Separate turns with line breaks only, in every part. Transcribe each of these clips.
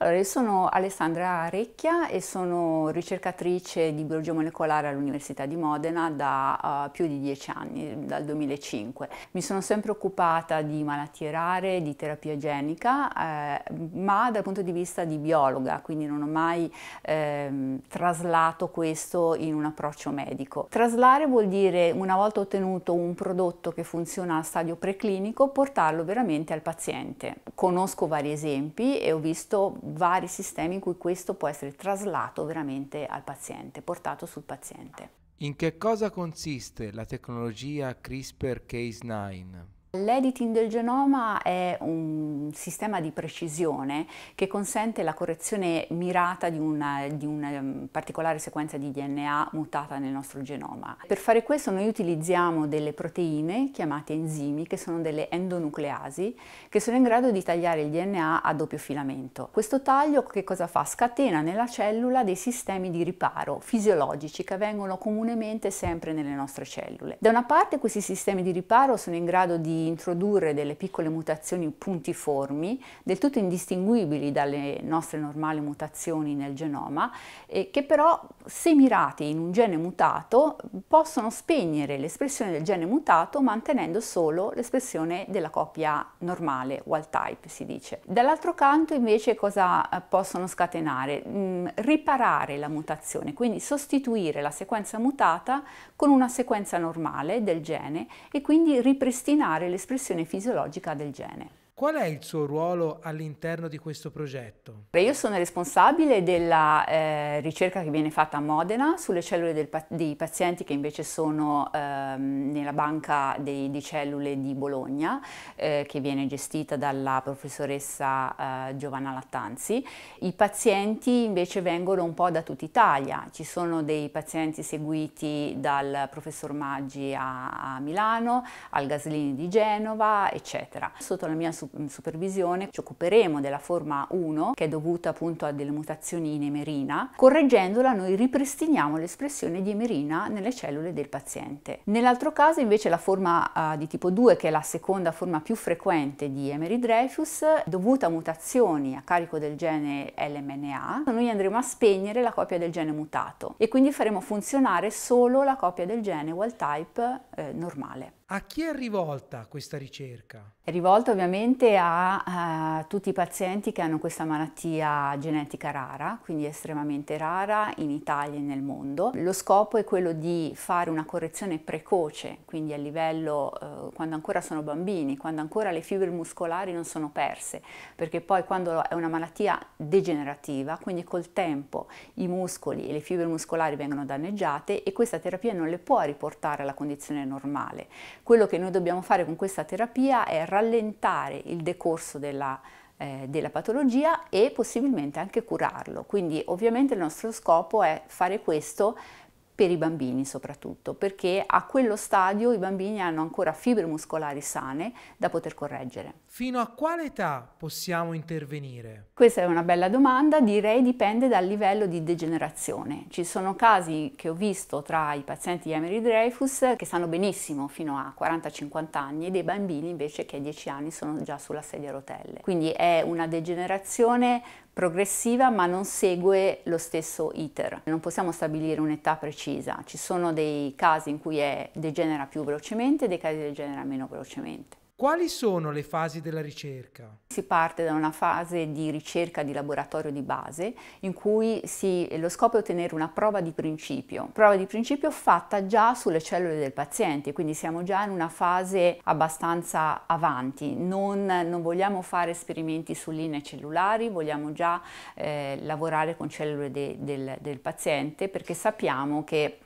Allora, io sono Alessandra Recchia e sono ricercatrice di biologia molecolare all'Università di Modena da uh, più di dieci anni, dal 2005. Mi sono sempre occupata di malattie rare, di terapia genica, eh, ma dal punto di vista di biologa, quindi non ho mai eh, traslato questo in un approccio medico. Traslare vuol dire, una volta ottenuto un prodotto che funziona a stadio preclinico, portarlo veramente al paziente. Conosco vari esempi e ho visto vari sistemi in cui questo può essere traslato veramente al paziente, portato sul paziente.
In che cosa consiste la tecnologia CRISPR-Cas9?
L'editing del genoma è un sistema di precisione che consente la correzione mirata di una, di una, ehm, particolare sequenza di DNA mutata nel nostro genoma. Per fare questo noi utilizziamo delle proteine chiamate enzimi, che sono delle endonucleasi, che sono in grado di tagliare il DNA a doppio filamento. Questo taglio che cosa fa? Scatena nella cellula dei sistemi di riparo fisiologici che avvengono comunemente sempre nelle nostre cellule. Da una parte questi sistemi di riparo sono in grado di introdurre delle piccole mutazioni puntiformi, del tutto indistinguibili dalle nostre normali mutazioni nel genoma, eh, che però se mirate in un gene mutato possono spegnere l'espressione del gene mutato mantenendo solo l'espressione della coppia normale, wild type si dice. Dall'altro canto invece cosa eh, possono scatenare? Mm, riparare la mutazione, quindi sostituire la sequenza mutata con una sequenza normale del gene e quindi ripristinare l'espressione fisiologica del gene.
Qual è il suo ruolo all'interno di questo progetto?
Io sono responsabile della eh, ricerca che viene fatta a Modena sulle cellule del, dei pazienti che invece sono ehm, nella banca dei, di cellule di Bologna eh, che viene gestita dalla professoressa eh, Giovanna Lattanzi. I pazienti invece vengono un po' da tutta Italia, ci sono dei pazienti seguiti dal professor Maggi a, a Milano, al Gaslini di Genova, eccetera. Sotto la mia supervisione supervisione ci occuperemo della forma 1 che è dovuta appunto a delle mutazioni in emerina. Correggendola noi ripristiniamo l'espressione di emerina nelle cellule del paziente. Nell'altro caso invece la forma uh, di tipo 2 che è la seconda forma più frequente di Emery-Dreyfus dovuta a mutazioni a carico del gene LMNA noi andremo a spegnere la copia del gene mutato e quindi faremo funzionare solo la copia del gene wild type eh, normale.
A chi è rivolta questa ricerca?
È rivolta ovviamente a, a, eh, tutti i pazienti che hanno questa malattia genetica rara, quindi estremamente rara in Italia e nel mondo. Lo scopo è quello di fare una correzione precoce, quindi a livello eh, quando ancora sono bambini, quando ancora le fibre muscolari non sono perse, perché poi quando è una malattia degenerativa, quindi col tempo i muscoli e le fibre muscolari vengono danneggiate e questa terapia non le può riportare alla condizione normale. Quello che noi dobbiamo fare con questa terapia è rallentare il decorso della, eh, della patologia e possibilmente anche curarlo. Quindi ovviamente il nostro scopo è fare questo per i bambini soprattutto, perché a quello stadio i bambini hanno ancora fibre muscolari sane da poter correggere.
Fino a quale età possiamo intervenire?
Questa è una bella domanda, direi dipende dal livello di degenerazione. Ci sono casi che ho visto tra i pazienti di Emery Dreyfus che stanno benissimo fino a 40-50 anni e dei bambini invece che a 10 anni sono già sulla sedia a rotelle. Quindi è una degenerazione progressiva ma non segue lo stesso iter. Non possiamo stabilire un'età precisa, ci sono dei casi in cui è, degenera più velocemente e dei casi degenera meno velocemente. Quali sono le fasi della ricerca? Si parte da una fase di ricerca di laboratorio di base in cui si, lo scopo è ottenere una prova di principio, prova di principio fatta già sulle cellule del paziente, quindi siamo già in una fase abbastanza avanti, non, non vogliamo fare esperimenti su linee cellulari, vogliamo già eh, lavorare con cellule de, del, del paziente perché sappiamo che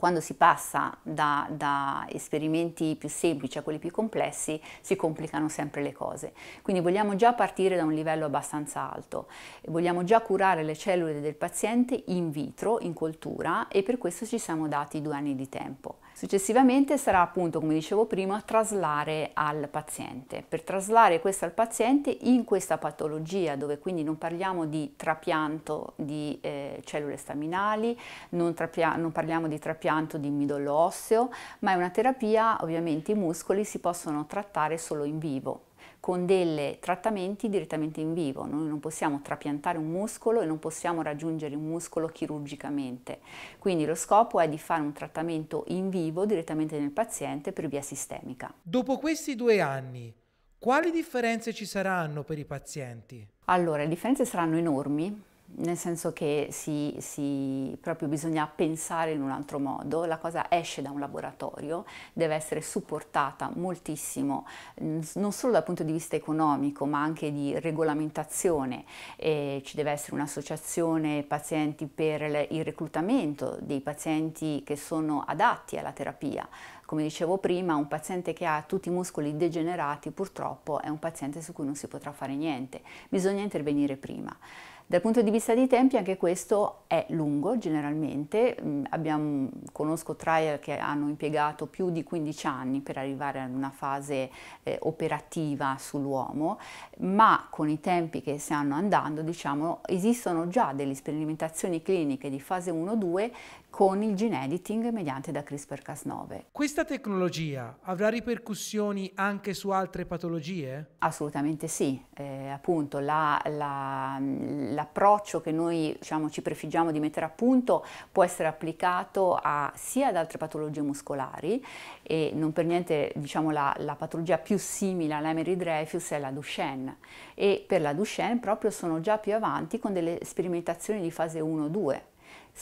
quando si passa da, da, esperimenti più semplici a quelli più complessi si complicano sempre le cose. Quindi vogliamo già partire da un livello abbastanza alto, vogliamo già curare le cellule del paziente in vitro, in coltura e per questo ci siamo dati due anni di tempo. Successivamente sarà appunto, come dicevo prima, traslare al paziente. Per traslare questo al paziente in questa patologia, dove quindi non parliamo di trapianto di eh, cellule staminali, non, non parliamo di trapianto impianto di midollo osseo, ma è una terapia, ovviamente i muscoli si possono trattare solo in vivo con dei trattamenti direttamente in vivo, noi non possiamo trapiantare un muscolo e non possiamo raggiungere un muscolo chirurgicamente, quindi lo scopo è di fare un trattamento in vivo direttamente nel paziente per via sistemica.
Dopo questi due anni, quali differenze ci saranno per i pazienti? Allora, le differenze
saranno enormi nel senso che si, si, proprio bisogna pensare in un altro modo, la cosa esce da un laboratorio, deve essere supportata moltissimo, non solo dal punto di vista economico, ma anche di regolamentazione, eh, ci deve essere un'associazione pazienti per il reclutamento dei pazienti che sono adatti alla terapia. Come dicevo prima, un paziente che ha tutti i muscoli degenerati purtroppo è un paziente su cui non si potrà fare niente, bisogna intervenire prima. Dal punto di vista dei tempi anche questo è lungo generalmente, mm, Abbiamo, conosco trial che hanno impiegato più di 15 anni per arrivare ad una fase eh, operativa sull'uomo, ma con i tempi che stanno andando diciamo, esistono già delle sperimentazioni cliniche di fase 1-2 con il gene editing mediante da CRISPR-Cas9.
Questa tecnologia avrà ripercussioni anche su altre patologie? Assolutamente
sì, eh, appunto la, la, la l'approccio che noi diciamo, ci prefiggiamo di mettere a punto può essere applicato a, sia ad altre patologie muscolari e non per niente diciamo, la, la, patologia più simile all'Emery Dreyfus è la Duchenne e per la Duchenne proprio sono già più avanti con delle sperimentazioni di fase 1-2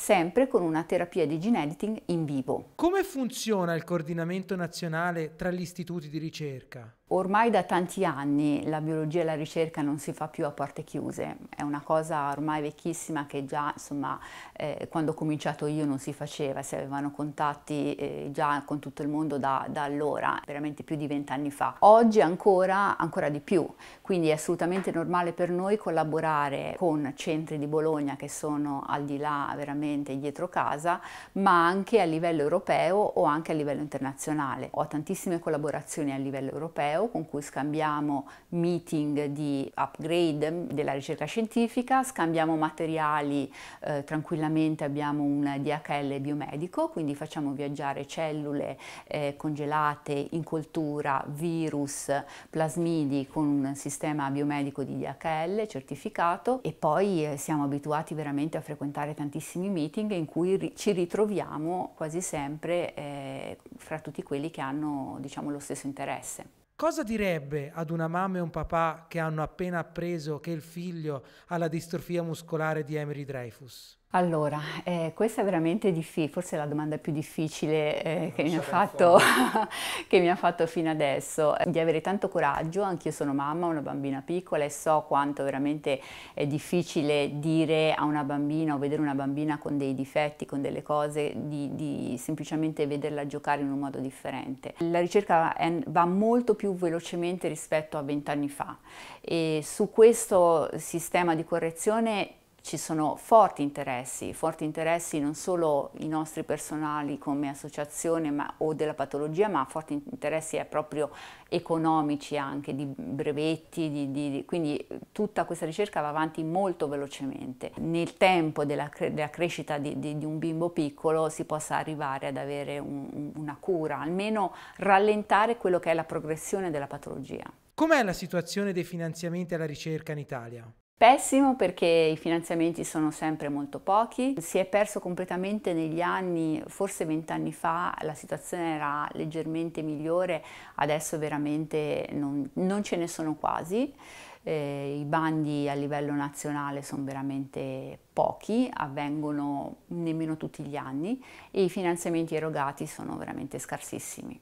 sempre con una terapia di gene
editing in vivo. Come funziona il coordinamento nazionale tra gli istituti di ricerca?
Ormai da tanti anni la biologia e la ricerca non si fa più a porte chiuse, è una cosa ormai vecchissima che già insomma, eh, quando ho cominciato io non si faceva, si avevano contatti eh, già con tutto il mondo da, da allora, veramente più di vent'anni fa. Oggi ancora, ancora di più, quindi è assolutamente normale per noi collaborare con centri di Bologna che sono al di là veramente ovviamente dietro casa, ma anche a livello europeo o anche a livello internazionale. Ho tantissime collaborazioni a livello europeo con cui scambiamo meeting di upgrade della ricerca scientifica, scambiamo materiali eh, tranquillamente, abbiamo un DHL biomedico, quindi facciamo viaggiare cellule eh, congelate in coltura, virus, plasmidi con un sistema biomedico di DHL certificato e poi eh, siamo abituati veramente a frequentare tantissimi alcuni meeting in cui ci ritroviamo quasi sempre eh, fra tutti quelli che hanno diciamo, lo stesso interesse.
Cosa direbbe ad una mamma e un papà che hanno appena appreso che il figlio ha la distrofia muscolare di Emery Dreyfus?
Allora, eh, questa è veramente difficile, forse è la domanda più difficile eh, eh che, mi fatto, che, mi ha fatto, fino adesso, eh, di avere tanto coraggio, anch'io sono mamma, una bambina piccola e so quanto veramente è difficile dire a una bambina o vedere una bambina con dei difetti, con delle cose, di, di semplicemente vederla giocare in un modo differente. La ricerca è, va molto più velocemente rispetto a vent'anni fa e su questo sistema di correzione ci sono forti interessi, forti interessi non solo i nostri personali come associazione ma, o della patologia, ma forti interessi eh, proprio economici anche, di brevetti, di, di, quindi tutta questa ricerca va avanti molto velocemente. Nel tempo della, cre della crescita di, di, un bimbo piccolo si possa arrivare ad avere un, una cura, almeno rallentare quello che è la progressione della
patologia. Com'è la situazione dei finanziamenti alla ricerca in Italia? Pessimo perché
i finanziamenti sono sempre molto pochi, si è perso completamente negli anni, forse vent'anni fa la situazione era leggermente migliore, adesso veramente non, non ce ne sono quasi eh, i bandi a livello nazionale sono veramente pochi, avvengono nemmeno tutti gli anni e i finanziamenti erogati sono veramente scarsissimi.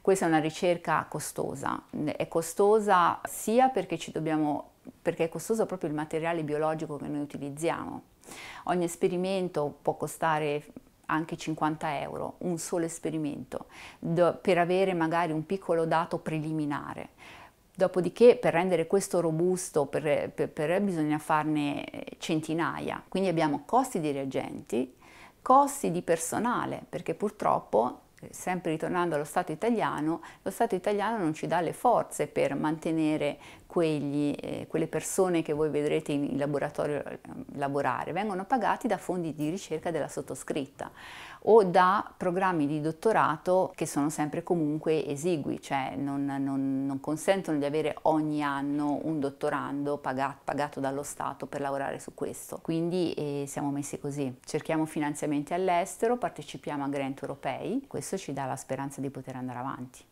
Questa è una ricerca costosa, è costosa sia perché, dobbiamo, perché è costoso proprio il materiale biologico che noi utilizziamo. Ogni esperimento può costare anche 50 euro, un solo esperimento, per avere magari un piccolo dato preliminare. Dopodiché per rendere questo robusto per, per, per, bisogna farne eh, centinaia, quindi abbiamo costi di reagenti, costi di personale, perché purtroppo, eh, sempre ritornando allo Stato italiano, lo Stato italiano non ci dà le forze per mantenere quegli, eh, quelle persone che voi vedrete in laboratorio ehm, lavorare vengono pagati da fondi di ricerca della sottoscritta o da programmi di dottorato che sono sempre comunque esigui, cioè non, non, non consentono di avere ogni anno un dottorando pagato, pagato dallo Stato per lavorare su questo. Quindi eh, siamo messi così, cerchiamo finanziamenti all'estero, partecipiamo a grant europei, questo ci dà la speranza di poter andare avanti.